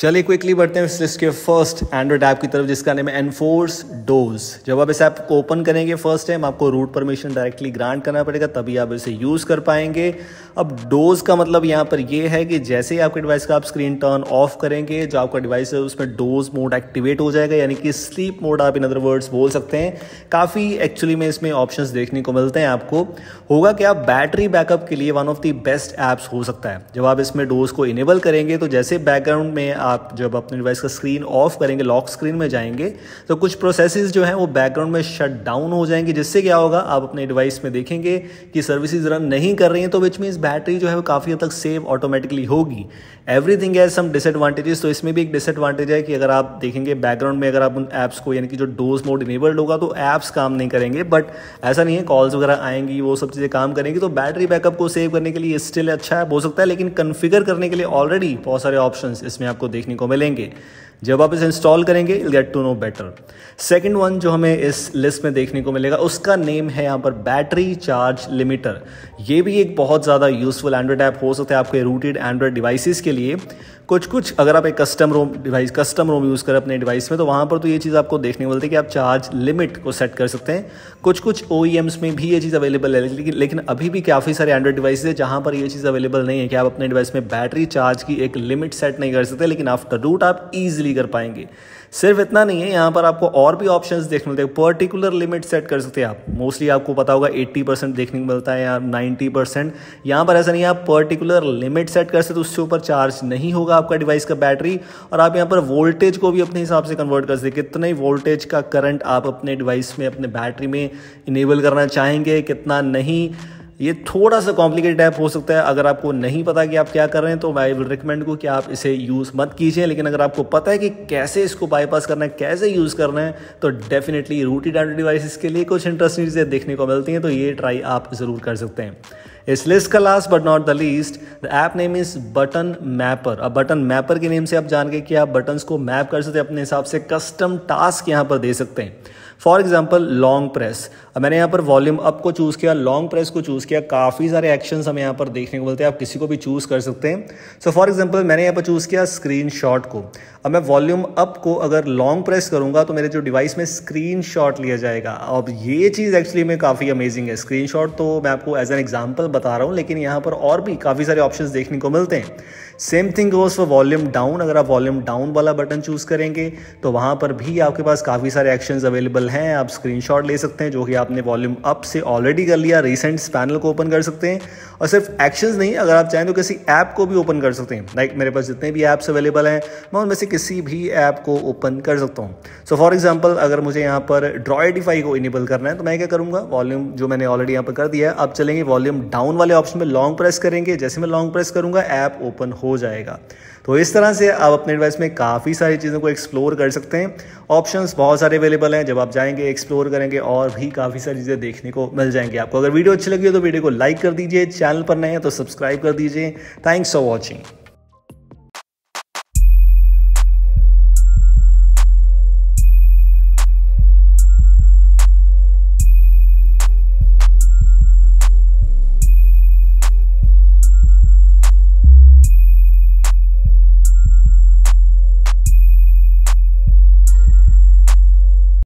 चलिए क्विकली बढ़ते हैं इस लिस्ट के फर्स्ट एंड्रॉइड ऐप की तरफ जिसका नाम है एनफोर्स डोज जब आप इस ऐप को ओपन करेंगे फर्स्ट टाइम आपको रूट परमिशन डायरेक्टली ग्रांट करना पड़ेगा तभी आप इसे यूज़ कर पाएंगे अब डोज का मतलब यहाँ पर यह है कि जैसे ही आपके डिवाइस का आप स्क्रीन टर्न ऑफ करेंगे जो आपका डिवाइस है उसमें डोज मोड एक्टिवेट हो जाएगा यानी कि स्लीप मोड आप इन अदर वर्ड्स बोल सकते हैं काफ़ी एक्चुअली में इसमें ऑप्शन देखने को मिलते हैं आपको होगा कि आप बैटरी बैकअप के लिए one of the best apps हो सकता है जब आप इसमें डोज को इनेबल करेंगे तो जैसे बैकग्राउंड में आप जब अपने डिवाइस का स्क्रीन ऑफ करेंगे लॉक स्क्रीन में जाएंगे तो कुछ प्रोसेसेस जो हैं वो बैकग्राउंड में शट डाउन हो जाएंगे जिससे क्या होगा आप अपने डिवाइस में देखेंगे कि सर्विसेज रन नहीं कर रही हैं तो विच मीन्स बैटरी जो है वो काफ़ी हद तक सेव ऑटोमेटिकली होगी एवरीथिंग हैज सम डिसएडवांटेजेस तो इसमें भी एक डिसएडवांटेज है कि अगर आप देखेंगे बैकग्राउंड में अगर आप उन ऐप्स को यानी कि जो डोज मोड इनेबल्ड होगा तो ऐप्स काम नहीं करेंगे बट ऐसा नहीं है कॉल्स वगैरह आएंगी वो सब चीज़ें काम करेंगी तो बैटरी बैकअप को सेव करने के लिए स्टिल अच्छा है हो सकता है लेकिन कन्फिगर करने के लिए ऑलरेडी बहुत सारे ऑप्शन इसमें आपको देखने को मिलेंगे जब आप इसे इंस्टॉल करेंगे I'll get to know better second one जो हमें इस लिस्ट में देखने को मिलेगा उसका नेम है यहाँ पर बैटरी चार्ज लिमिटर ये भी एक बहुत ज़्यादा यूजफुल एंड्रॉयड ऐप हो सकता है आपके रूटेड एंड्रॉयड डिवाइसेस के लिए कुछ कुछ अगर आप एक custom ROM device custom ROM use करें अपने डिवाइस में तो वहाँ पर तो ये चीज़ आपको देखने को मिलती है कि आप चार्ज लिमिट को सेट कर सकते हैं कुछ कुछ ओ में भी ये चीज़ अवेलेबल है लेकिन अभी भी काफ़ी सारे एंड्रॉइड डिवाइस है जहाँ पर ये चीज़ अवेलेबल नहीं है कि आप अपने डिवाइस में बैटरी चार्ज की एक लिमिट सेट नहीं कर सकते लेकिन आफ्टर रूट आप ईजिली कर पाएंगे सिर्फ इतना नहीं है यहाँ पर आपको और भी ऑप्शन देखने मिलते हैं पर्टिकुलर लिमिट सेट कर सकते हैं आप मोस्टली आपको पता होगा 80 परसेंट देखने को मिलता है या 90 परसेंट यहाँ पर ऐसा नहीं है आप पर्टिकुलर लिमिट सेट कर सकते तो उससे ऊपर चार्ज नहीं होगा आपका डिवाइस का बैटरी और आप यहाँ पर वोल्टेज को भी अपने हिसाब से कन्वर्ट कर सकते कितने वोल्टेज का करंट आप अपने डिवाइस में अपने बैटरी में इनेबल करना चाहेंगे कितना नहीं ये थोड़ा सा कॉम्प्लिकेटेड ऐप हो सकता है अगर आपको नहीं पता कि आप क्या कर रहे हैं तो आई विल रिकमेंड को कि आप इसे यूज़ मत कीजिए लेकिन अगर आपको पता है कि कैसे इसको बाईपास करना है कैसे यूज़ करना है तो डेफिनेटली रूटी डाटा डिवाइसेस के लिए कुछ इंटरेस्टिंग चीज़ें देखने को मिलती हैं तो ये ट्राई आप ज़रूर कर सकते हैं इस लिस्ट का last but not the least the app name is button mapper अब बटन मैपर के नेम से आप जान गए कि आप बटन को मैप कर सकते हैं अपने हिसाब से कस्टम टास्क यहाँ पर दे सकते हैं फॉर एग्जाम्पल लॉन्ग प्रेस मैंने यहाँ पर वॉल्यूम अप को चूज़ किया लॉन्ग प्रेस को चूज़ किया काफ़ी सारे एक्शन हमें यहाँ पर देखने को मिलते हैं आप किसी को भी चूज़ कर सकते हैं सो फॉर एग्जाम्पल मैंने यहाँ पर चूज़ किया स्क्रीन शॉट को अब मैं वॉल्यूम अप को अगर लॉन्ग प्रेस करूँगा तो मेरे जो डिवाइस में स्क्रीन शॉट लिया जाएगा अब ये चीज़ एक्चुअली में काफ़ी अमेजिंग है स्क्रीन शॉट तो मैं आपको एज एन एग्जाम्पल बता रहा हूँ लेकिन यहाँ पर और भी काफ़ी सारे ऑप्शन देखने को मिलते हैं same thing goes for volume down अगर आप वॉल्यूम डाउन वाला बटन चूज़ करेंगे तो वहां पर भी आपके पास काफ़ी सारे एक्शन अवेलेबल हैं आप स्क्रीनशॉट ले सकते हैं जो कि आपने वॉल्यूम अप से ऑलरेडी कर लिया रिसेंट पैनल को ओपन कर सकते हैं और सिर्फ एक्शन नहीं अगर आप चाहें तो किसी ऐप को भी ओपन कर सकते हैं लाइक like मेरे पास जितने भी ऐप्स अवेलेबल हैं मैं उनमें से किसी भी ऐप को ओपन कर सकता हूँ सो फॉर एग्जाम्पल अगर मुझे यहाँ पर ड्रॉइडिफाई को इनेबल करना है तो मैं क्या करूँगा वॉल्यूम जो मैंने ऑलरेडी यहाँ पर कर दिया है अब चलेंगे वॉल्यूम डाउन वाले ऑप्शन में लॉन्ग प्रेस करेंगे जैसे मैं लॉन्ग प्रेस करूँगा ऐप ओपन हो जाएगा तो इस तरह से आप अपने डिवाइस में काफ़ी सारी चीज़ों को एक्सप्लोर कर सकते हैं ऑप्शंस बहुत सारे अवेलेबल हैं जब आप जाएंगे एक्सप्लोर करेंगे और भी काफ़ी सारी चीज़ें देखने को मिल जाएंगी आपको अगर वीडियो अच्छी लगी हो तो वीडियो को लाइक कर दीजिए चैनल पर नए हैं तो सब्सक्राइब कर दीजिए थैंक्स फॉर वॉचिंग